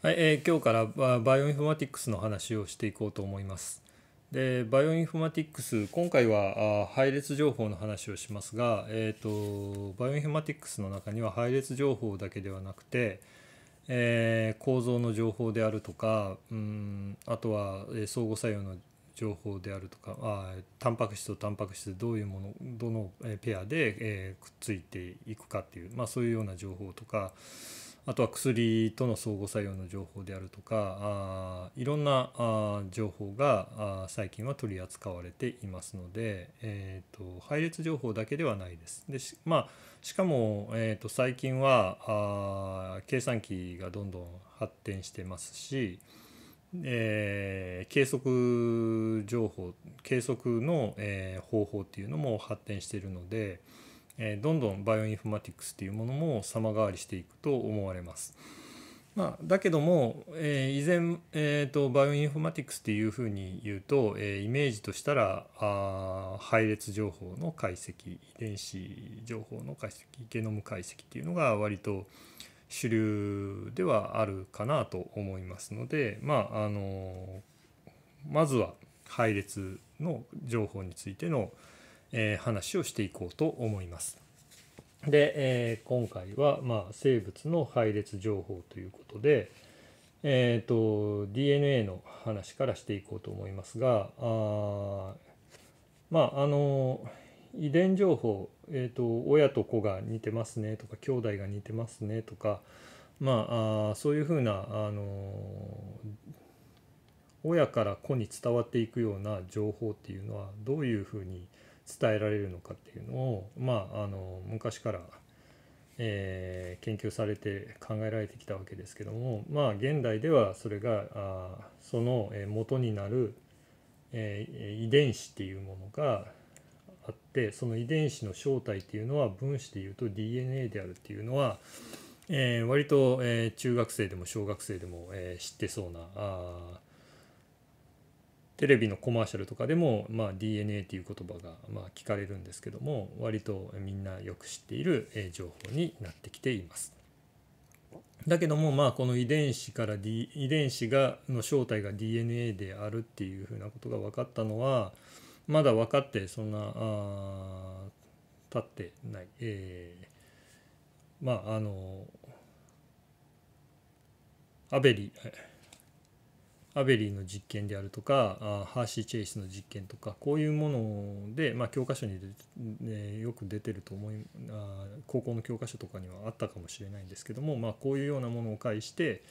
はい、えー、今日からバイオインフォマティクスの話をしていこうと思います。でバイオインフォマティクス今回は配列情報の話をしますが、えーと、バイオインフォマティクスの中には配列情報だけではなくて、えー、構造の情報であるとかうんあとは相互作用の情報であるとかあタンパク質とタンパク質でどういうものどのペアで、えー、くっついていくかっていう、まあ、そういうような情報とかあとは薬との相互作用の情報であるとかあいろんなあ情報があ最近は取り扱われていますので、えーと、配列情報だけではないです。でし,、まあ、しかも、えーと、と最近はあ計算機がどんどん発展してますし、えー、計測情報計測の、えー、方法っていうのも発展しているので。えどんどんバイオインフォマティクスというものも様変わりしていくと思われます。まあ、だけども、えー、以前、えーと、とバイオインフォマティクスっていうふうに言うと、えー、イメージとしたらあ配列情報の解析遺伝子情報の解析ゲノム解析っていうのが割と主流ではあるかなと思いますので、まあ、あのまずは配列の情報についての、え話をしていこうと思います。で、え今回は、まあ、生物の配列情報ということで、えーと、DNA の話からしていこうと思いますがあまああの遺伝情報、えーと、と親と子が似てますねとか兄弟が似てますねとか、まあ、あそういうふうな、あの親から子に伝わっていくような情報っていうのはどういうふうに伝えられるのかっていうのを、まあ、あの昔から、えー、研究されて考えられてきたわけですけども、まあ、現代ではそれがあその元になる、えー、遺伝子っていうものがあってその遺伝子の正体っていうのは分子でいうと DNA であるっていうのは、えー、割と、え中学生でも小学生でも、え知ってそうなあテレビのコマーシャルとかでも、まあ、DNA っていう言葉がま聞かれるんですけども割とみんなよく知っている情報になってきています。だけどもまあこの遺伝子から、D、遺伝子がの正体が DNA であるっていうふうなことが分かったのはまだ分かってそんなあ立ってない、えー、まああのアベリアベリーの実験であるとかあハーシー・チェイスの実験とかこういうもので、まあ、教科書に、ね、よく出てると思いあ高校の教科書とかにはあったかもしれないんですけども、まあ、こういうようなものを介して、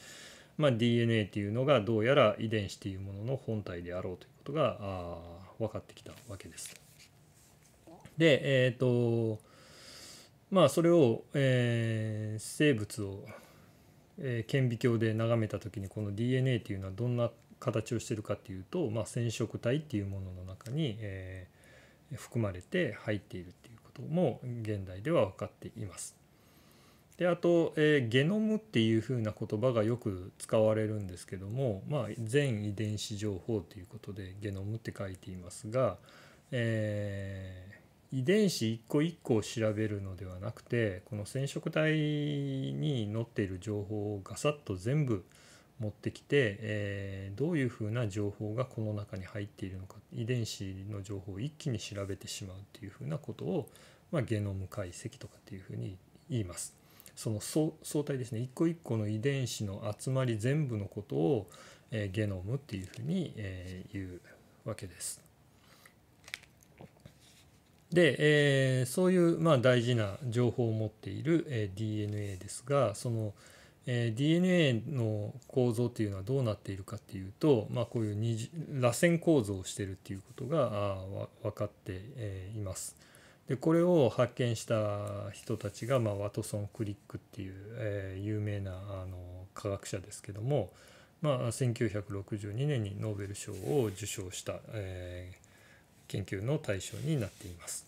まあ、DNA というのがどうやら遺伝子というものの本体であろうということがあ分かってきたわけです。でえっ、ー、とまあそれを、えー、生物をえー、顕微鏡で眺めた時にこの DNA っていうのはどんな形をしてるかっていうと、まあ、染色体っていうものの中に、えー、含まれて入っているっていうことも現代では分かっています。であと、えー、ゲノムっていうふうな言葉がよく使われるんですけども、まあ、全遺伝子情報ということでゲノムって書いていますが、え遺伝子一個一個を調べるのではなくてこの染色体に載っている情報をガサッと全部持ってきて、えー、どういうふうな情報がこの中に入っているのか遺伝子の情報を一気に調べてしまうっていうふうなことを、まあ、ゲノム解析とかっていうふうに言います。その相対ですね一個一個の遺伝子の集まり全部のことを、えー、ゲノムっていうふうに、えー、言うわけです。で、えー、そういう、まあ、大事な情報を持っている、えー、DNA ですがその、えー、DNA の構造というのはどうなっているかっていうと、まあ、こういう二螺旋構造をしているっていうことがあ分かって、えー、います。でこれを発見した人たちが、まあ、ワトソン・クリックっていう、えー、有名なあの科学者ですけども、まあ、1962年にノーベル賞を受賞した、えー、研究の対象になっています。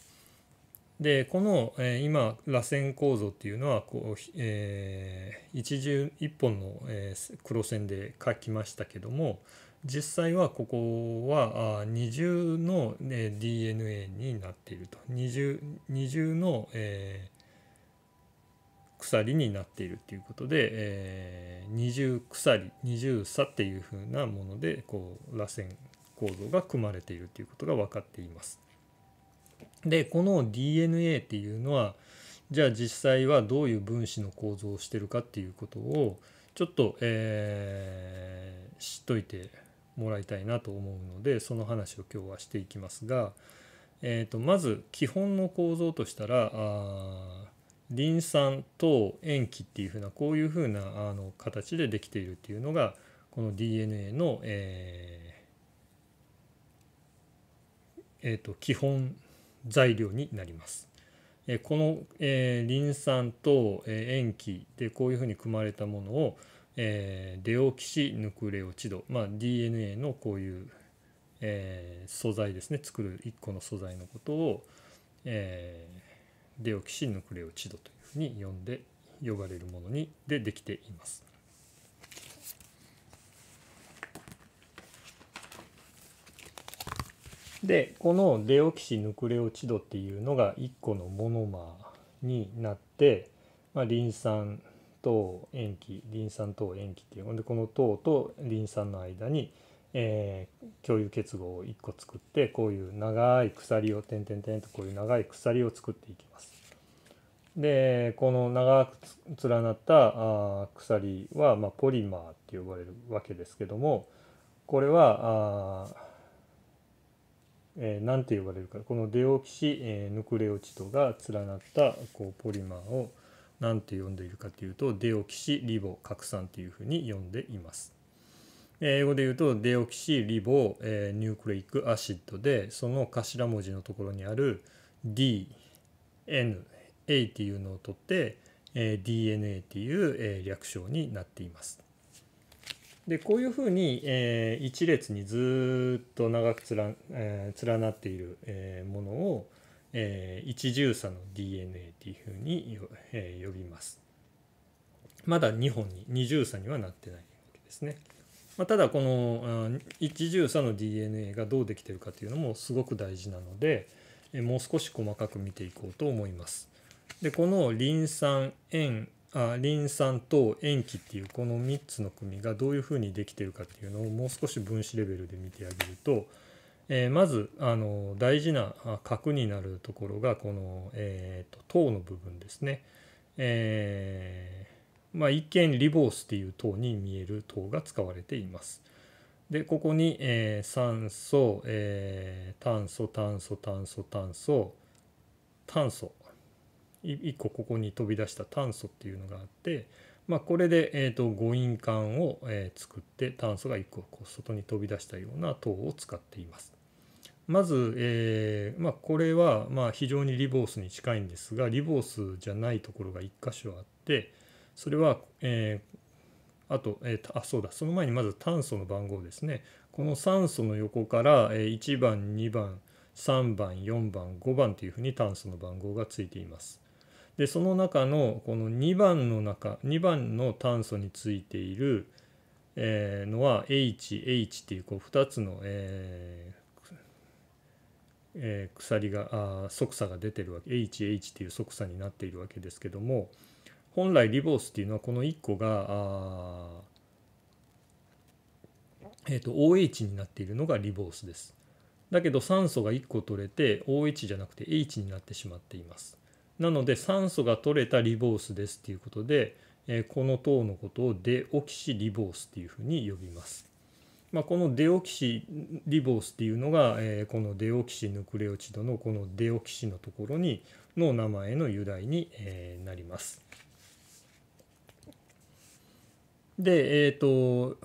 でこの、えー、今螺旋構造っていうのはこう、えー、一重一本の、えー、黒線で書きましたけども実際はここはあ二重の、ね、DNA になっていると二重二重の、えー、鎖になっているっていうことで、えー、二重鎖二重差っていうふうなものでこう螺旋構造が組まれているということが分かっています。でこの DNA っていうのはじゃあ実際はどういう分子の構造をしてるかっていうことをちょっと、えー、知っといてもらいたいなと思うのでその話を今日はしていきますが、えー、とまず基本の構造としたらあリン酸と塩基っていうふうなこういうふうなあの形でできているっていうのがこの DNA の、えー、えーと、基本材料になります。えこの、えー、リン酸と、え塩基でこういうふうに組まれたものを、えー、デオキシヌクレオチド、まあ、DNA のこういう、えー、素材ですね作る1個の素材のことを、えデオキシヌクレオチドというふうに呼んで呼ばれるものにでできています。でこのデオキシヌクレオチドっていうのが1個のモノマーになって、まあ、リン酸と塩基リン酸と塩基っていうのでこの糖とリン酸の間に、えー、共有結合を1個作ってこういう長い鎖を点々点とこういう長い鎖を作っていきます。でこの長く連なったあ鎖は、まあ、ポリマーって呼ばれるわけですけどもこれはあえー、て呼ばれるかこのデオキシ、えー、ヌクレオチドが連なったこうポリマーを何て呼んでいるかというとデオキシリボ核酸というふうに呼んでいます。英語で言うとデオキシリボ、えニュークレイクアシッドでその頭文字のところにある DNA っていうのを取って、えー、DNA っていう、え略称になっています。でこういうふうに、えー、一列にずっと長くえー、連なっている、えー、ものを、えー、一重差の DNA っていうふうに、えー、呼びます。まだ2本に二重差にはなってないわけですね。まあ、ただこの一重差の DNA がどうできてるかというのもすごく大事なので、えー、もう少し細かく見ていこうと思います。でこのリン酸塩あリン酸と塩基っていうこの3つの組がどういうふうにできてるかっていうのをもう少し分子レベルで見てあげると、えー、まずあの大事な核になるところがこの、えーと、糖の部分ですね。えー、まあ、一見リボースっていう糖に見える糖が使われています。でここに、えー、酸素、えー、炭素炭素炭素炭素炭素1個ここに飛び出した炭素っていうのがあって、まあ、これで、えー、と誤飲管を、え作って炭素が1個こう外に飛び出したような糖を使っています。まず、えー、まあ、これは、ま非常にリボースに近いんですがリボースじゃないところが1箇所あってそれは、えー、あと、えー、あそうだその前にまず炭素の番号ですねこの酸素の横から、え1番2番3番4番5番というふうに炭素の番号がついています。でその中のこの2番の中2番の炭素についている、えー、のは HH っていうこう2つの、えーえー、鎖があ即差が出てるわけ HH っていう即差になっているわけですけども本来リボースっていうのはこの1個があえーと、と OH になっているのがリボースです。だけど酸素が1個取れて OH じゃなくて H になってしまっています。なので酸素が取れたリボースですっていうことで、えこの糖のことをデオキシリボースっていうふうに呼びます。まあ、このデオキシリボースっていうのが、えこのデオキシヌクレオチドのこのデオキシのところにの名前の由来に、えなります。で、えっ、ー、と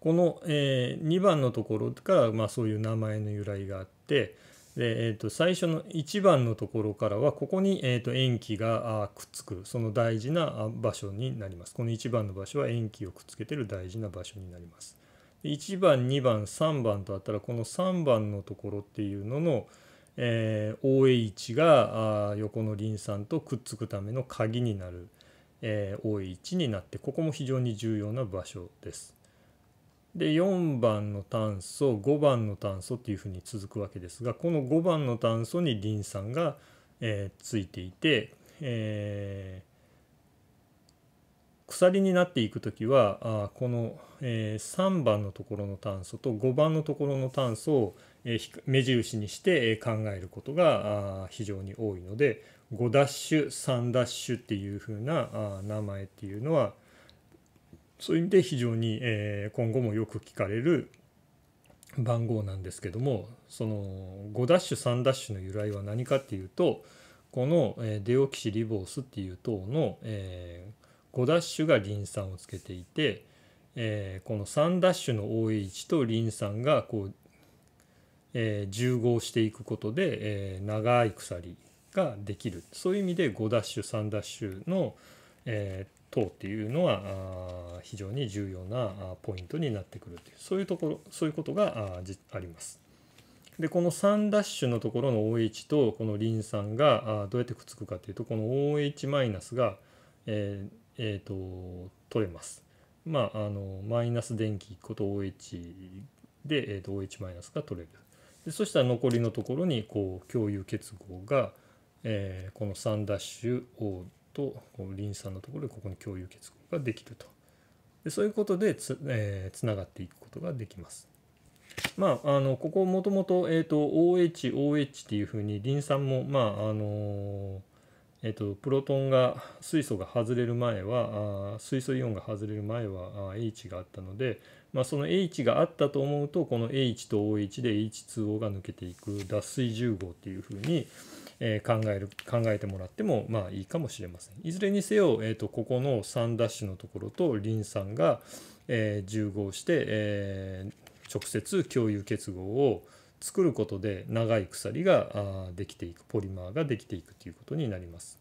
この、え2番のところから、まあ、そういう名前の由来があって、でえー、と最初の1番のところからはここに、えー、と塩基がくっつくその大事な場所になりますこの1番の場所は塩基をくっつけてる大事な場所になります1番2番3番とあったらこの3番のところっていうのの、えー、OH があ横のリン酸とくっつくための鍵になる、えー、OH になってここも非常に重要な場所ですで4番の炭素5番の炭素っていうふうに続くわけですがこの5番の炭素にリン酸が、えー、ついていて、えー、鎖になっていく時はあこの、えー、3番のところの炭素と5番のところの炭素を、えー、目印にして考えることが非常に多いので5ダッシュ3ダッシュっていうふうな名前っていうのはそういう意味で非常に、え今後もよく聞かれる番号なんですけどもその5ダッシュ3ダッシュの由来は何かっていうとこの、えデオキシリボースっていう糖の、え5ダッシュがリン酸をつけていて、えこの3ダッシュの OH とリン酸がこう、え重合していくことで、え長い鎖ができるそういう意味で5ダッシュ3ダッシュの、えー、等っていうのは非常に重要なポイントになってくるというそういうところそういうことがあります。でこの3ダッシュのところの OH とこのリン酸がどうやってくっつくかというとこの OH マイナスが、えーえーと、取れます。まあ、あのマイナス電気こ個と OH で、えーと、と OH マイナスが取れる。でそしたら残りのところにこう共有結合が、えー、この3ダッシュ O とこうリン酸のところでここに共有結合ができるとでそういうことでつ,、えー、つながっていくことができます。まあ、あのここもともと,、えと、OHOH っていうふうにリン酸も、まああのー、えーと、とプロトンが水素が外れる前はあ水素イオンが外れる前はあ H があったので、まあ、その H があったと思うとこの H と OH で H2O が抜けていく脱水重合っていうふうに、え考える考えてもらってもまあいいかもしれませんいずれにせよ、えーと、ここの3ダッシュのところとリン酸が、えー、重合して、えー、直接共有結合を作ることで長い鎖ができていくポリマーができていくということになります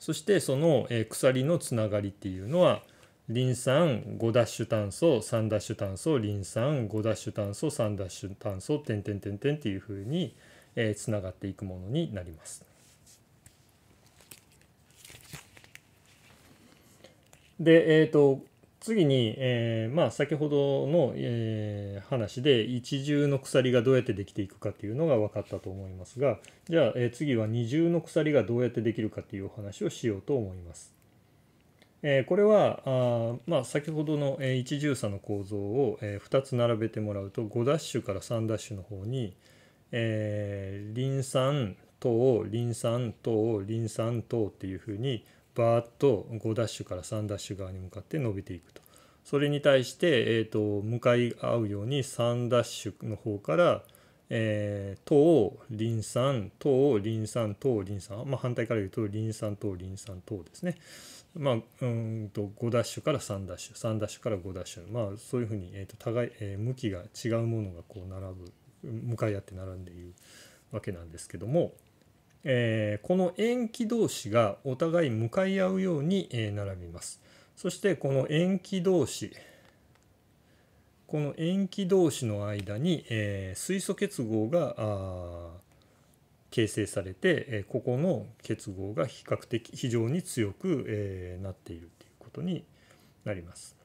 そしてその、えー、鎖のつながりっていうのはリン酸5ダッシュ炭素3ダッシュ炭素リン酸5ダッシュ炭素3ダッシュ炭素点点点点っていうふうにえー、つながっていくものになります。で、えーと、次に、えーまあ、先ほどの、えー、話で一重の鎖がどうやってできていくかっていうのが分かったと思いますがじゃあ、えー、次は二重の鎖がどうやってできるかっていうお話をしようと思います。えー、これはあ、まあ、先ほどの、えー、一重差の構造を、えー、2つ並べてもらうと5ダッシュから3ダッシュの方に、えー、リン酸糖リン酸糖リン酸糖っていうふうにバーッと5ダッシュから3ダッシュ側に向かって伸びていくとそれに対して、えーと、向かい合うように3ダッシュの方から、えー、糖リン酸糖リン酸糖リン酸、まあ、反対から言うとリン酸糖リン酸糖ですね、まあ、うんと5ダッシュから3ダッシュ3ダッシュから5ダッシュ、まあ、そういうふうに、えーと互いえー、向きが違うものがこう並ぶ向かい合って並んでいるわけなんですけども、えー、この塩基同士がお互い向かい合うように、え並びます。そしてこの塩基同士この塩基同士の間に、えー、水素結合が形成されて、えー、ここの結合が比較的非常に強く、えー、なっているということになります。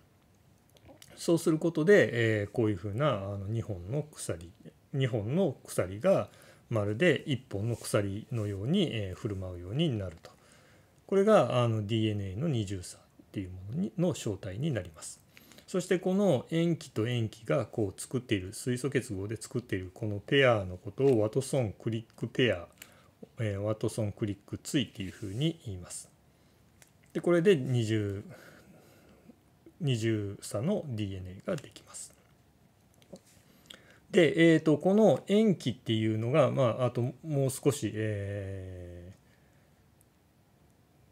そうすることで、えー、こういうふうなあの2本の鎖、2本の鎖がまるで1本の鎖のように、えー、振る舞うようになるとこれがあの DNA の二重さっていうものにの正体になります。そしてこの塩基と塩基がこう作っている水素結合で作っているこのペアのことをワトソン・クリックペア、えー、ワトソン・クリック対っていうふうに言います。でこれで二重二重差の DNA ができます。で、えーと、この塩基っていうのが、まあ、あともう少し、え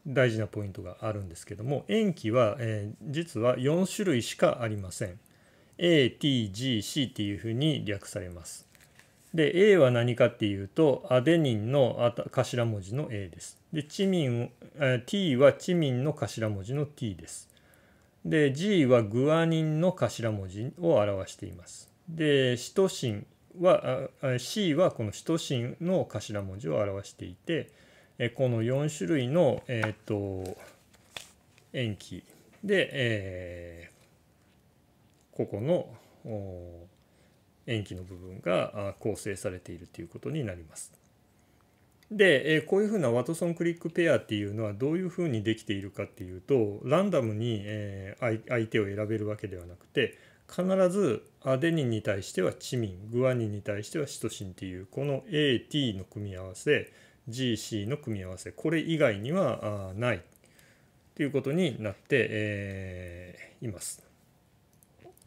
ー、大事なポイントがあるんですけども塩基は、えー、実は4種類しかありません ATGC っていうふうに略されますで A は何かっていうとアデニンの頭文字の A ですでチミン、えー、T はチミンの頭文字の T ですで G はグアニンの頭文字を表していますで使徒信は C はこの使徒ンの頭文字を表していてこの4種類の、えーと、塩基で、えー、ここの塩基の部分が構成されているということになります。で、えこういうふうなワトソン・クリックペアっていうのはどういうふうにできているかっていうとランダムに、え相手を選べるわけではなくて必ずアデニンに対してはチミングアニンに対してはシトシンっていうこの AT の組み合わせ GC の組み合わせこれ以外にはないということになって、えいます。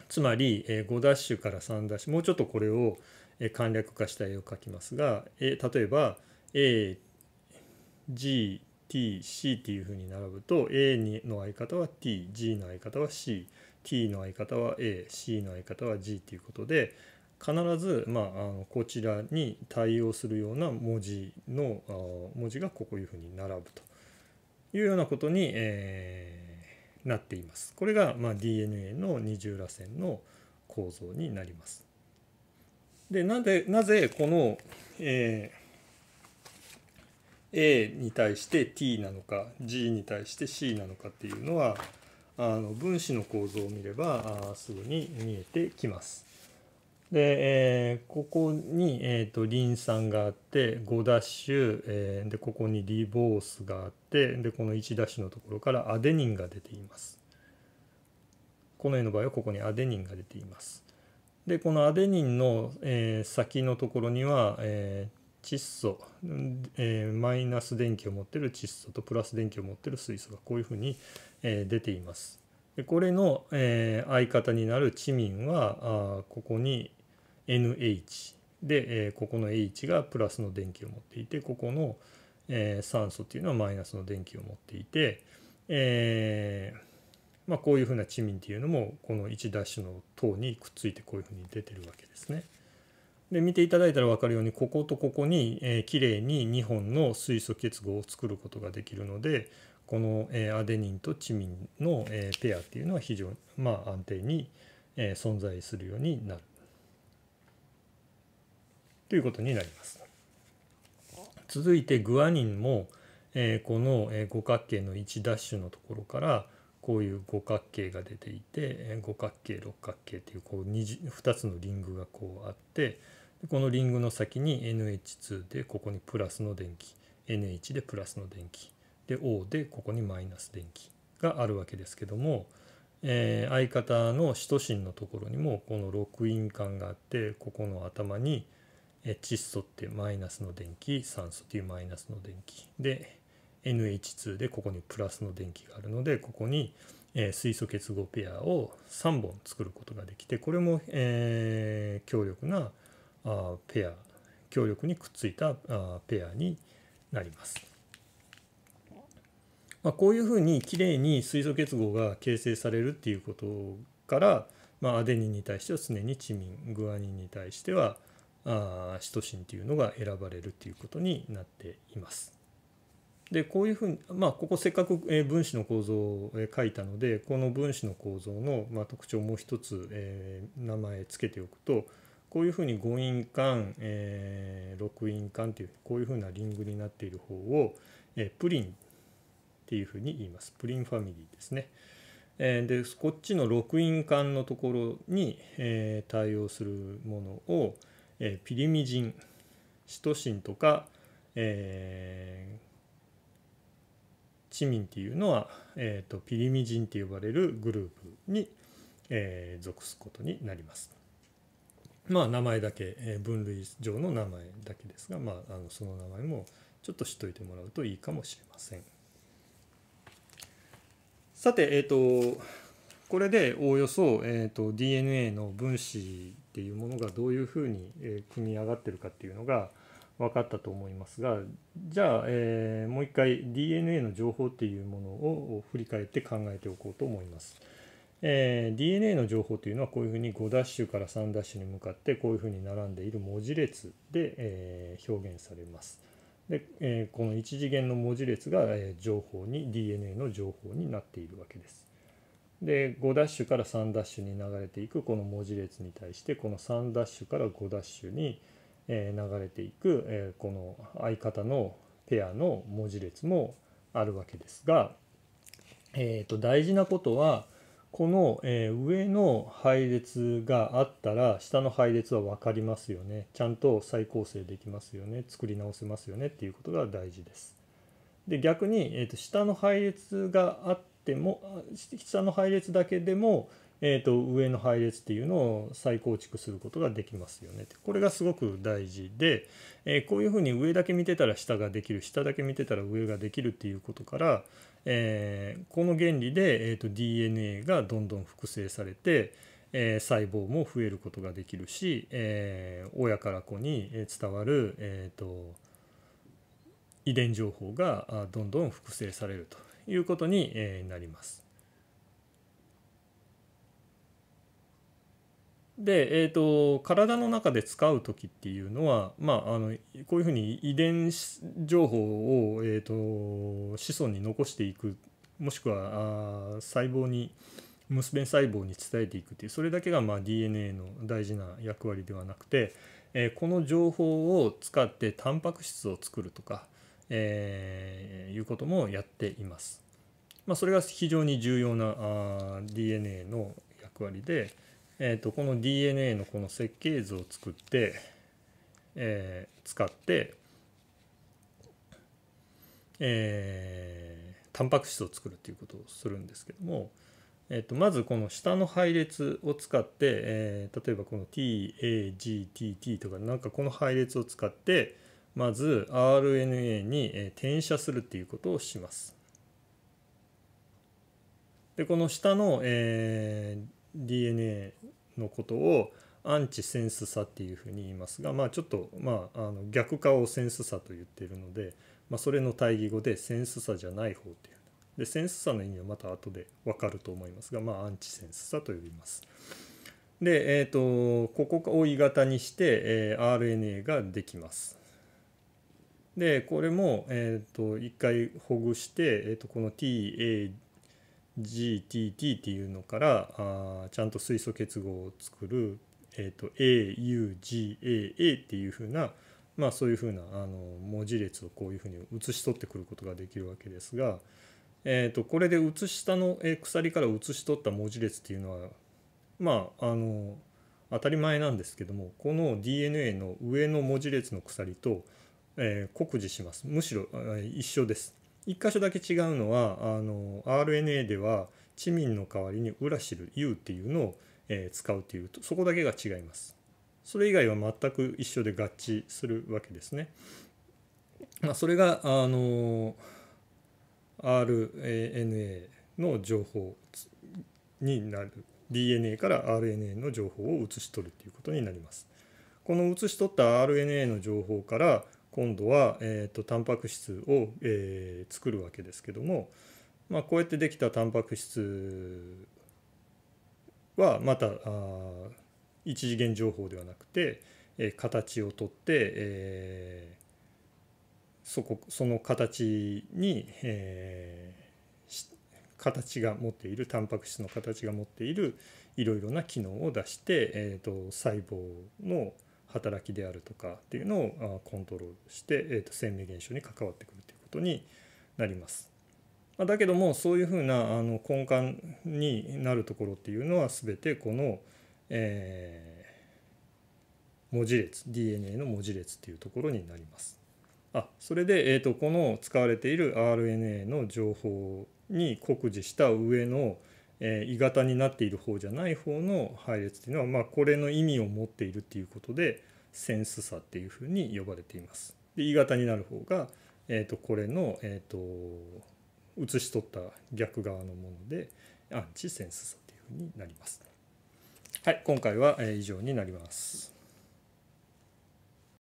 つまり5ダッシュから3ダッシュもうちょっとこれを簡略化した絵を描きますが例えば AGTC っていうふうに並ぶと A の相方は TG の相方は C。t の相方は AC の相方は G ということで必ず、まあ、あのこちらに対応するような文字の文字がこういうふうに並ぶというようなことに、えー、なっています。これが、まあ、DNA の二重らせんの構造になります。でなぜなぜこの、えー A に対して T なのか G に対して C なのかっていうのはあの分子の構造を見ればあすぐに見えてきます。で、えー、ここに、えーと、リン酸があって5ダッシュ、えー、でここにリボースがあってでこの1ダッシュのところからアデニンが出ています。この絵の場合はここにアデニンが出ています。でこのアデニンの、えー、先のところには、えー、窒素、えー、マイナス電気を持ってる窒素とプラス電気を持ってる水素がこういうふうに、え出ています。でこれの、え相方になるチミンはあここに NH で、えここの H がプラスの電気を持っていてここの、え酸素っていうのはマイナスの電気を持っていて、えまあ、こういうふうなチミンっていうのもこの1ダッシュの塔にくっついてこういうふうに出てるわけですね。で見ていただいたら分かるようにこことここに、えー、きれいに2本の水素結合を作ることができるのでこの、えアデニンとチミンの、えペアっていうのは非常に、まあ、安定に、え存在するようになるということになります。続いてグアニンも、えこの、え五角形の1ダッシュのところからこういう五角形が出ていて、え五角形六角形というこう 2, 2つのリングがこうあってこのリングの先に NH2 でここにプラスの電気 NH でプラスの電気で O でここにマイナス電気があるわけですけども、えー、相方の使徒ンのところにもこの6因間があってここの頭に窒素ってマイナスの電気酸素っていうマイナスの電気で NH2 でここにプラスの電気があるのでここに水素結合ペアを3本作ることができてこれも、えー、強力なあペア強力にくっついたあペアになります。まあ、こういうふうにきれいに水素結合が形成されるっていうことから、まあ、アデニンに対しては常にチミングアニンに対してはあシトシンっていうのが選ばれるっていうことになっています。でこういうふうに、まあ、ここせっかく分子の構造を書いたのでこの分子の構造の、ま特徴をもう一つ、え名前つけておくとこういうふうに5因間、え6印っというこういうふうなリングになっている方を、えプリンっていうふうに言います。プリンファミリーですね。えでこっちの録音管のところに、え対応するものを、えピリミジンシトシンとか、えー、チミンっていうのは、えーと、ピリミジンって呼ばれるグループに、えー、属すことになります。まあ名前だけ、えー、分類上の名前だけですが、まあ、あのその名前もちょっと知っておいてもらうといいかもしれません。さて、えっ、ー、と、これでおおよそ、えーと、DNA の分子っていうものがどういうふうに、えー、組み上がってるかっていうのが分かったと思いますがじゃあ、えー、もう一回 DNA の情報っていうものを振り返って考えておこうと思います。えー、DNA の情報というのはこういうふうに5ダッシュから3ダッシュに向かってこういうふうに並んでいる文字列で、え表現されます。で、えー、この1次元の文字列が、え情報に DNA の情報になっているわけです。で5ダッシュから3ダッシュに流れていくこの文字列に対してこの3ダッシュから5ダッシュに流れていく、えこの相方のペアの文字列もあるわけですが、えー、と大事なことは、この、えー、上の配列があったら下の配列は分かりますよねちゃんと再構成できますよね作り直せますよねっていうことが大事です。で逆に、えーと、下の配列があっても下の配列だけでも、えーと、と上の配列っていうのを再構築することができますよねこれがすごく大事で、えー、こういうふうに上だけ見てたら下ができる下だけ見てたら上ができるっていうことから、えー、この原理で、えーと、DNA がどんどん複製されて、えー、細胞も増えることができるし、えー、親から子に伝わる、えーと、と遺伝情報がどんどん複製されるということになります。で、えーと、体の中で使う時っていうのは、まあ、あのこういうふうに遺伝情報を、えーと、子孫に残していくもしくはあ細胞に結べ細胞に伝えていくっていうそれだけが、まあ、DNA の大事な役割ではなくて、えー、この情報を使ってタンパク質を作るとか、えー、いうこともやっています。まあ、それが非常に重要なあ DNA の役割で。えーと、この DNA のこの設計図を作って、えー、使って、えー、タンパク質を作るということをするんですけども、えーと、まずこの下の配列を使って、えー、例えばこの TAGTT とかなんかこの配列を使ってまず RNA に、え転写するっていうことをします。でこの下の、えー DNA のことをアンチセンスさっていうふうに言いますが、まあ、ちょっと、まあ、あの逆化をセンスさと言ってるので、まあ、それの対義語でセンスさじゃない方っていうでセンスさの意味はまた後で分かると思いますが、まあ、アンチセンスさと呼びます。で、えーと、ここを鋳型にして、えー、RNA ができます。でこれも、えーと、回ほぐして、えーと、この t a d a GTT っていうのからあちゃんと水素結合を作る、えーと、AUGAA っていうふうな、まあ、そういうふうなあの文字列をこういうふうに写し取ってくることができるわけですが、えーと、これで写したの、え鎖から写し取った文字列っていうのはまああの当たり前なんですけどもこの DNA の上の文字列の鎖と、えー、酷似しますむしろ、えー、一緒です。1箇所だけ違うのはあの RNA ではチミンの代わりにウラシル U っていうのを、えー、使うっていうとそこだけが違います。それ以外は全く一緒で合致するわけですね。まあ、それがあの RNA の情報になる DNA から RNA の情報を写し取るということになります。この写し取った RNA の情報から今度は、えーと、タンパク質を、えー、作るわけですけども、まあ、こうやってできたタンパク質はまた一次元情報ではなくて、えー、形をとって、えー、そこその形に、えー、形が持っているタンパク質の形が持っているいろいろな機能を出して、えーと、と細胞の、働きであるとかっていうのをコントロールして、えー、と生命現象に関わってくるということになります。まあ、だけどもそういうふうなあの根幹になるところっていうのは全てこの、えー、文字列 DNA の文字列っていうところになります。あそれで、えーとこの使われている RNA の情報に酷似した上の、えー、鋳型になっている方じゃない方の配列っていうのは、まあ、これの意味を持っているっていうことでセンス差っていうふうに呼ばれています。で E 型になる方が、えーと、これの、えーと、写し取った逆側のものでアンチセンス差というふうになります。はい、今回は以上になります。